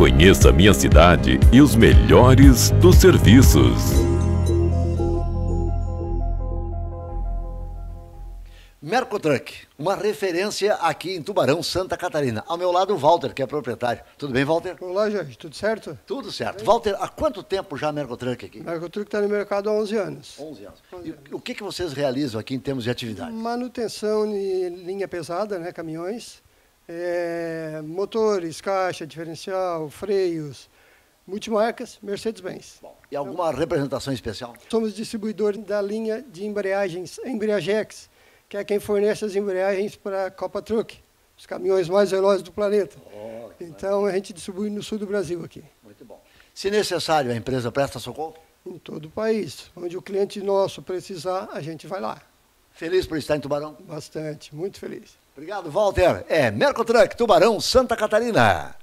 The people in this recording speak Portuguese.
Conheça minha cidade e os melhores dos serviços. Mercotruck, uma referência aqui em Tubarão, Santa Catarina. Ao meu lado, o Walter, que é proprietário. Tudo bem, Walter? Olá, Jorge. Tudo certo? Tudo certo. Walter, há quanto tempo já a Mercotruck aqui? Mercotruck está no mercado há 11 anos. 11 anos. 11 anos. E o que, que vocês realizam aqui em termos de atividade? Manutenção de linha pesada, né, caminhões. É, motores, caixa, diferencial, freios, multimarcas, Mercedes-Benz. E alguma então, representação especial? Somos distribuidores da linha de embreagens Embreagex, que é quem fornece as embreagens para a Copa Truck, os caminhões mais velozes do planeta. Oh, então, a gente distribui no sul do Brasil aqui. Muito bom. Se necessário, a empresa presta socorro? Em todo o país. Onde o cliente nosso precisar, a gente vai lá. Feliz por estar em Tubarão? Bastante, muito feliz. Obrigado, Walter. É Mercotruck, Tubarão, Santa Catarina.